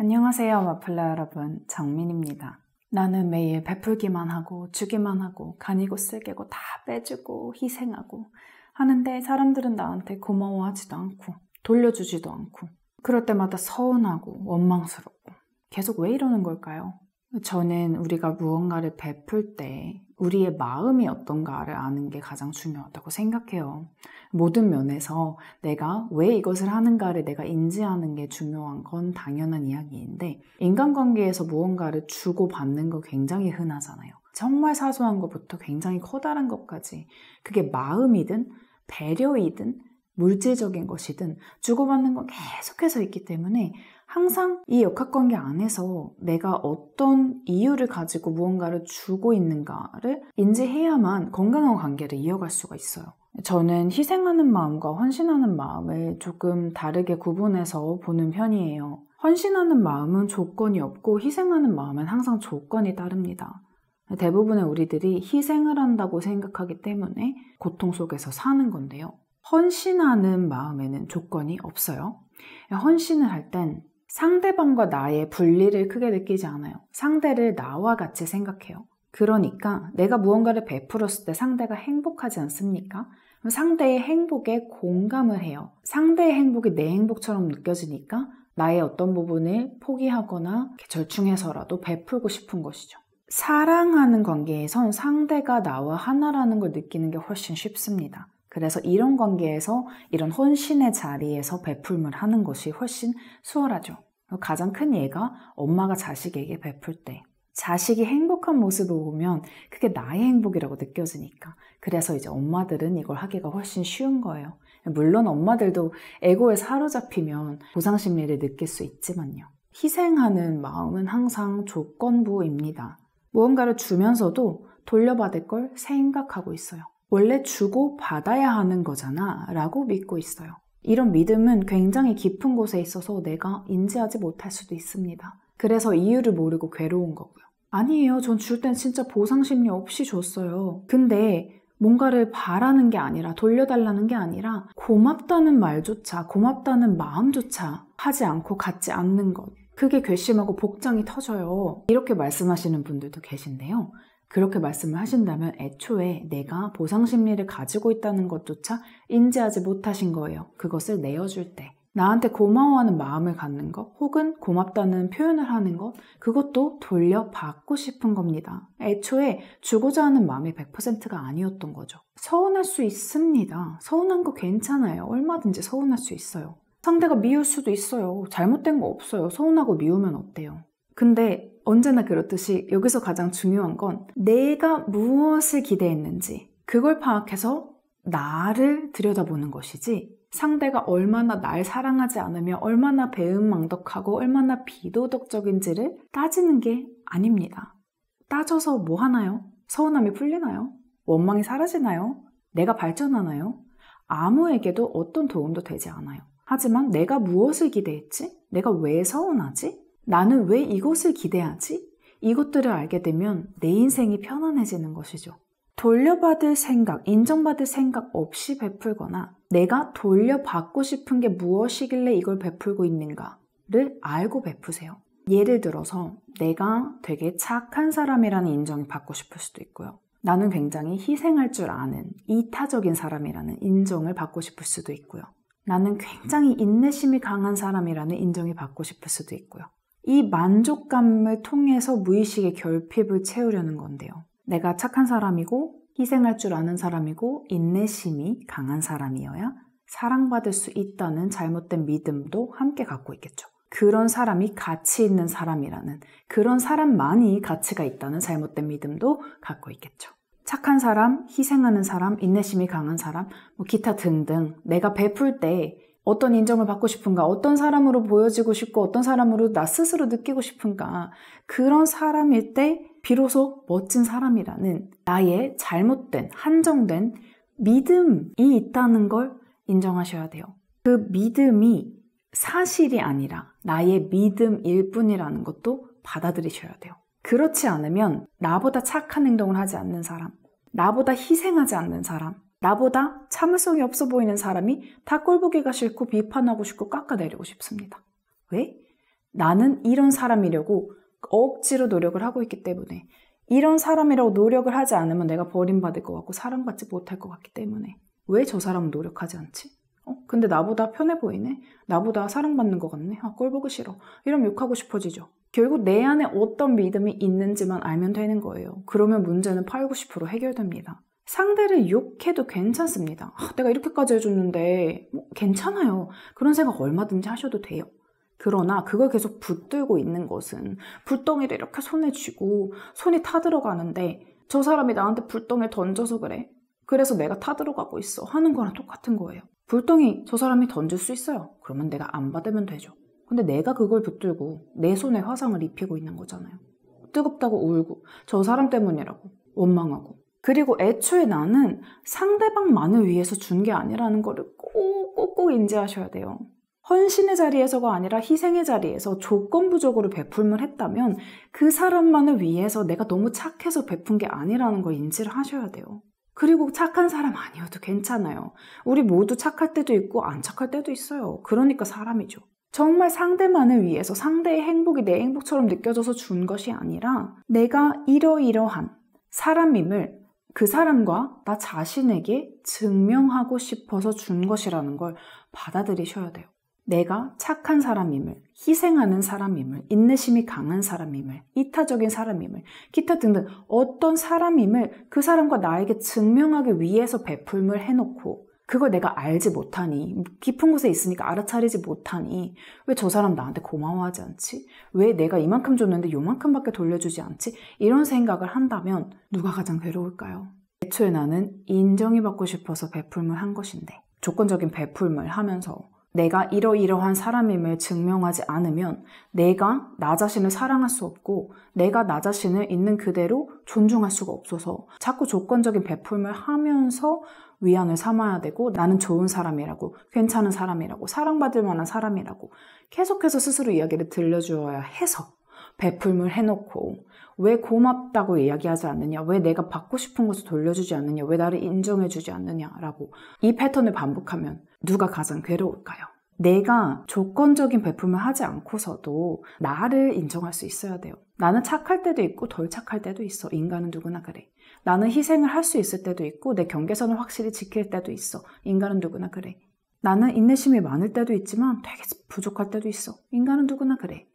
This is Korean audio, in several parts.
안녕하세요, 마플라 여러분. 정민입니다. 나는 매일 베풀기만 하고, 주기만 하고, 간이고 쓸개고 다 빼주고, 희생하고 하는데 사람들은 나한테 고마워하지도 않고, 돌려주지도 않고, 그럴 때마다 서운하고, 원망스럽고, 계속 왜 이러는 걸까요? 저는 우리가 무언가를 베풀 때 우리의 마음이 어떤가를 아는 게 가장 중요하다고 생각해요. 모든 면에서 내가 왜 이것을 하는가를 내가 인지하는 게 중요한 건 당연한 이야기인데, 인간관계에서 무언가를 주고 받는 거 굉장히 흔하잖아요. 정말 사소한 것부터 굉장히 커다란 것까지, 그게 마음이든 배려이든 물질적인 것이든 주고받는 건 계속해서 있기 때문에 항상 이 역학관계 안에서 내가 어떤 이유를 가지고 무언가를 주고 있는가를 인지해야만 건강한 관계를 이어갈 수가 있어요. 저는 희생하는 마음과 헌신하는 마음을 조금 다르게 구분해서 보는 편이에요. 헌신하는 마음은 조건이 없고 희생하는 마음은 항상 조건이 따릅니다. 대부분의 우리들이 희생을 한다고 생각하기 때문에 고통 속에서 사는 건데요. 헌신하는 마음에는 조건이 없어요. 헌신을 할 땐 상대방과 나의 분리를 크게 느끼지 않아요. 상대를 나와 같이 생각해요. 그러니까 내가 무언가를 베풀었을 때 상대가 행복하지 않습니까? 상대의 행복에 공감을 해요. 상대의 행복이 내 행복처럼 느껴지니까 나의 어떤 부분을 포기하거나 절충해서라도 베풀고 싶은 것이죠. 사랑하는 관계에선 상대가 나와 하나라는 걸 느끼는 게 훨씬 쉽습니다. 그래서 이런 관계에서 이런 헌신의 자리에서 베풀을 하는 것이 훨씬 수월하죠. 가장 큰 예가 엄마가 자식에게 베풀 때. 자식이 행복한 모습을 보면 그게 나의 행복이라고 느껴지니까. 그래서 이제 엄마들은 이걸 하기가 훨씬 쉬운 거예요. 물론 엄마들도 에고에 사로잡히면 보상심리를 느낄 수 있지만요. 희생하는 마음은 항상 조건부입니다. 무언가를 주면서도 돌려받을 걸 생각하고 있어요. 원래 주고 받아야 하는 거잖아 라고 믿고 있어요. 이런 믿음은 굉장히 깊은 곳에 있어서 내가 인지하지 못할 수도 있습니다. 그래서 이유를 모르고 괴로운 거고요. 아니에요. 전 줄 땐 진짜 보상 심리 없이 줬어요. 근데 뭔가를 바라는 게 아니라 돌려달라는 게 아니라 고맙다는 말조차 고맙다는 마음조차 하지 않고 갖지 않는 것 그게 괘씸하고 복장이 터져요. 이렇게 말씀하시는 분들도 계신데요. 그렇게 말씀을 하신다면 애초에 내가 보상 심리를 가지고 있다는 것조차 인지하지 못하신 거예요. 그것을 내어줄 때. 나한테 고마워하는 마음을 갖는 것, 혹은 고맙다는 표현을 하는 것, 그것도 돌려받고 싶은 겁니다. 애초에 주고자 하는 마음이 100%가 아니었던 거죠. 서운할 수 있습니다. 서운한 거 괜찮아요. 얼마든지 서운할 수 있어요. 상대가 미울 수도 있어요. 잘못된 거 없어요. 서운하고 미우면 어때요? 근데 언제나 그렇듯이 여기서 가장 중요한 건 내가 무엇을 기대했는지 그걸 파악해서 나를 들여다보는 것이지 상대가 얼마나 날 사랑하지 않으며 얼마나 배은망덕하고 얼마나 비도덕적인지를 따지는 게 아닙니다. 따져서 뭐 하나요? 서운함이 풀리나요? 원망이 사라지나요? 내가 발전하나요? 아무에게도 어떤 도움도 되지 않아요. 하지만 내가 무엇을 기대했지? 내가 왜 서운하지? 나는 왜 이것을 기대하지? 이것들을 알게 되면 내 인생이 편안해지는 것이죠. 돌려받을 생각, 인정받을 생각 없이 베풀거나 내가 돌려받고 싶은 게 무엇이길래 이걸 베풀고 있는가를 알고 베푸세요. 예를 들어서 내가 되게 착한 사람이라는 인정을 받고 싶을 수도 있고요. 나는 굉장히 희생할 줄 아는 이타적인 사람이라는 인정을 받고 싶을 수도 있고요. 나는 굉장히 인내심이 강한 사람이라는 인정이 받고 싶을 수도 있고요. 이 만족감을 통해서 무의식의 결핍을 채우려는 건데요. 내가 착한 사람이고 희생할 줄 아는 사람이고 인내심이 강한 사람이어야 사랑받을 수 있다는 잘못된 믿음도 함께 갖고 있겠죠. 그런 사람이 가치 있는 사람이라는 그런 사람만이 가치가 있다는 잘못된 믿음도 갖고 있겠죠. 착한 사람, 희생하는 사람, 인내심이 강한 사람, 뭐 기타 등등 내가 베풀 때 어떤 인정을 받고 싶은가, 어떤 사람으로 보여지고 싶고, 어떤 사람으로 나 스스로 느끼고 싶은가, 그런 사람일 때 비로소 멋진 사람이라는 나의 잘못된, 한정된 믿음이 있다는 걸 인정하셔야 돼요. 그 믿음이 사실이 아니라 나의 믿음일 뿐이라는 것도 받아들이셔야 돼요. 그렇지 않으면 나보다 착한 행동을 하지 않는 사람, 나보다 희생하지 않는 사람, 나보다 참을성이 없어 보이는 사람이 다 꼴보기가 싫고 비판하고 싶고 깎아내리고 싶습니다. 왜? 나는 이런 사람이려고 억지로 노력을 하고 있기 때문에 이런 사람이라고 노력을 하지 않으면 내가 버림받을 것 같고 사랑받지 못할 것 같기 때문에 왜 저 사람은 노력하지 않지? 어? 근데 나보다 편해 보이네? 나보다 사랑받는 것 같네? 아, 꼴보기 싫어. 이러 욕하고 싶어지죠. 결국 내 안에 어떤 믿음이 있는지만 알면 되는 거예요. 그러면 문제는 8, 90% 해결됩니다. 상대를 욕해도 괜찮습니다. 아, 내가 이렇게까지 해줬는데 뭐, 괜찮아요. 그런 생각 얼마든지 하셔도 돼요. 그러나 그걸 계속 붙들고 있는 것은 불덩이를 이렇게 손에 쥐고 손이 타들어가는데 저 사람이 나한테 불덩이 던져서 그래. 그래서 내가 타들어가고 있어 하는 거랑 똑같은 거예요. 불덩이 저 사람이 던질 수 있어요. 그러면 내가 안 받으면 되죠. 근데 내가 그걸 붙들고 내 손에 화상을 입히고 있는 거잖아요. 뜨겁다고 울고 저 사람 때문이라고 원망하고 그리고 애초에 나는 상대방만을 위해서 준 게 아니라는 거를 꼭, 꼭 꼭 인지하셔야 돼요. 헌신의 자리에서가 아니라 희생의 자리에서 조건부적으로 베풀면 했다면 그 사람만을 위해서 내가 너무 착해서 베푼 게 아니라는 걸 인지를 하셔야 돼요. 그리고 착한 사람 아니어도 괜찮아요. 우리 모두 착할 때도 있고 안 착할 때도 있어요. 그러니까 사람이죠. 정말 상대만을 위해서 상대의 행복이 내 행복처럼 느껴져서 준 것이 아니라 내가 이러이러한 사람임을 그 사람과 나 자신에게 증명하고 싶어서 준 것이라는 걸 받아들이셔야 돼요. 내가 착한 사람임을, 희생하는 사람임을, 인내심이 강한 사람임을, 이타적인 사람임을, 기타 등등 어떤 사람임을 그 사람과 나에게 증명하기 위해서 베풀을 해놓고 그걸 내가 알지 못하니, 깊은 곳에 있으니까 알아차리지 못하니, 왜 저 사람 나한테 고마워하지 않지? 왜 내가 이만큼 줬는데 요만큼밖에 돌려주지 않지? 이런 생각을 한다면 누가 가장 괴로울까요? 애초에 나는 인정이 받고 싶어서 베풀물 한 것인데, 조건적인 베풀물 하면서 내가 이러이러한 사람임을 증명하지 않으면 내가 나 자신을 사랑할 수 없고 내가 나 자신을 있는 그대로 존중할 수가 없어서 자꾸 조건적인 베풀을 하면서 위안을 삼아야 되고 나는 좋은 사람이라고 괜찮은 사람이라고 사랑받을 만한 사람이라고 계속해서 스스로 이야기를 들려주어야 해서 베풀물 해놓고 왜 고맙다고 이야기하지 않느냐 왜 내가 받고 싶은 것을 돌려주지 않느냐 왜 나를 인정해주지 않느냐라고 이 패턴을 반복하면 누가 가장 괴로울까요? 내가 조건적인 베품을 하지 않고서도 나를 인정할 수 있어야 돼요. 나는 착할 때도 있고 덜 착할 때도 있어. 인간은 누구나 그래. 나는 희생을 할 수 있을 때도 있고 내 경계선을 확실히 지킬 때도 있어. 인간은 누구나 그래. 나는 인내심이 많을 때도 있지만 되게 부족할 때도 있어. 인간은 누구나 그래.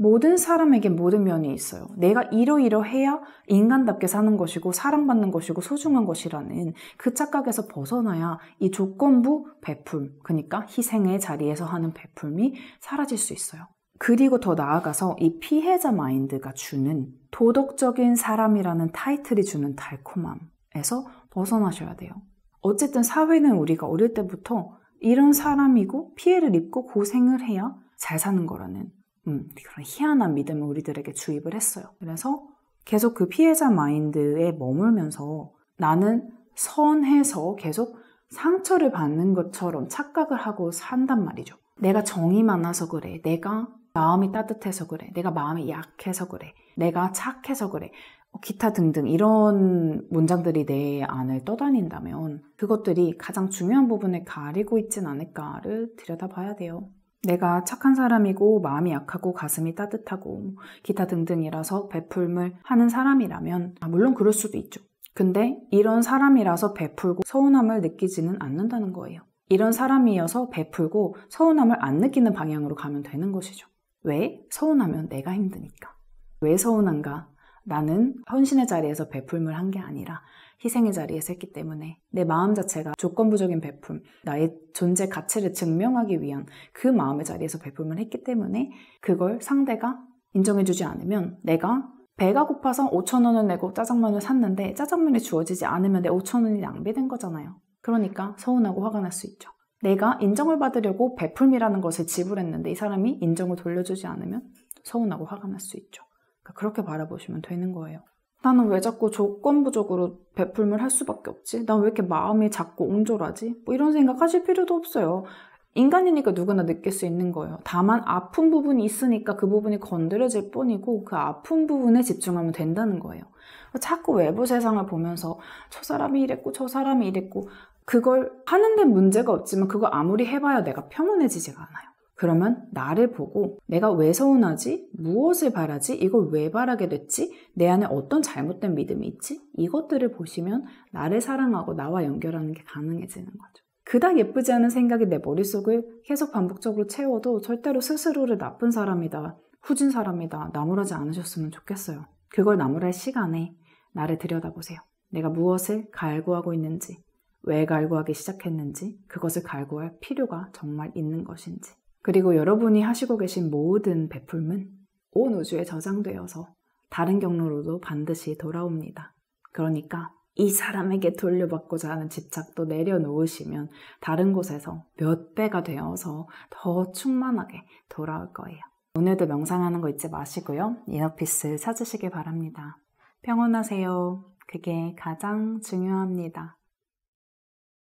모든 사람에게 모든 면이 있어요. 내가 이러이러해야 인간답게 사는 것이고 사랑받는 것이고 소중한 것이라는 그 착각에서 벗어나야 이 조건부 베품, 그러니까 희생의 자리에서 하는 베품이 사라질 수 있어요. 그리고 더 나아가서 이 피해자 마인드가 주는 도덕적인 사람이라는 타이틀이 주는 달콤함에서 벗어나셔야 돼요. 어쨌든 사회는 우리가 어릴 때부터 이런 사람이고 피해를 입고 고생을 해야 잘 사는 거라는 음, 그런 희한한 믿음을 우리들에게 주입을 했어요. 그래서 계속 그 피해자 마인드에 머물면서 나는 선해서 계속 상처를 받는 것처럼 착각을 하고 산단 말이죠. 내가 정이 많아서 그래. 내가 마음이 따뜻해서 그래. 내가 마음이 약해서 그래. 내가 착해서 그래. 어, 기타 등등 이런 문장들이 내 안을 떠다닌다면 그것들이 가장 중요한 부분을 가리고 있진 않을까를 들여다봐야 돼요. 내가 착한 사람이고 마음이 약하고 가슴이 따뜻하고 기타 등등이라서 베풀물 하는 사람이라면 아, 물론 그럴 수도 있죠. 근데 이런 사람이라서 베풀고 서운함을 느끼지는 않는다는 거예요. 이런 사람이어서 베풀고 서운함을 안 느끼는 방향으로 가면 되는 것이죠. 왜? 서운하면 내가 힘드니까. 왜 서운한가? 나는 헌신의 자리에서 베풀을 한 게 아니라 희생의 자리에서 했기 때문에 내 마음 자체가 조건부적인 베품, 나의 존재 가치를 증명하기 위한 그 마음의 자리에서 베품을 했기 때문에 그걸 상대가 인정해주지 않으면 내가 배가 고파서 5천 원을 내고 짜장면을 샀는데 짜장면이 주어지지 않으면 내 5천 원이 낭비된 거잖아요. 그러니까 서운하고 화가 날 수 있죠. 내가 인정을 받으려고 베풀미라는 것을 지불했는데 이 사람이 인정을 돌려주지 않으면 서운하고 화가 날 수 있죠. 그러니까 그렇게 바라보시면 되는 거예요. 나는 왜 자꾸 조건부적으로 베풀을할 수밖에 없지? 난 왜 이렇게 마음이 자꾸 옹졸하지? 뭐 이런 생각 하실 필요도 없어요. 인간이니까 누구나 느낄 수 있는 거예요. 다만 아픈 부분이 있으니까 그 부분이 건드려질 뿐이고 그 아픈 부분에 집중하면 된다는 거예요. 자꾸 외부 세상을 보면서 저 사람이 이랬고 저 사람이 이랬고 그걸 하는 데 문제가 없지만 그거 아무리 해봐야 내가 평온해지지가 않아요. 그러면 나를 보고 내가 왜 서운하지? 무엇을 바라지? 이걸 왜 바라게 됐지? 내 안에 어떤 잘못된 믿음이 있지? 이것들을 보시면 나를 사랑하고 나와 연결하는 게 가능해지는 거죠. 그닥 예쁘지 않은 생각이 내 머릿속을 계속 반복적으로 채워도 절대로 스스로를 나쁜 사람이다, 후진 사람이다, 나무라지 않으셨으면 좋겠어요. 그걸 나무랄 시간에 나를 들여다보세요. 내가 무엇을 갈구하고 있는지, 왜 갈구하기 시작했는지, 그것을 갈구할 필요가 정말 있는 것인지. 그리고 여러분이 하시고 계신 모든 베풀은 온 우주에 저장되어서 다른 경로로도 반드시 돌아옵니다. 그러니까 이 사람에게 돌려받고자 하는 집착도 내려놓으시면 다른 곳에서 몇 배가 되어서 더 충만하게 돌아올 거예요. 오늘도 명상하는 거 잊지 마시고요. 이어피스 찾으시길 바랍니다. 평온하세요. 그게 가장 중요합니다.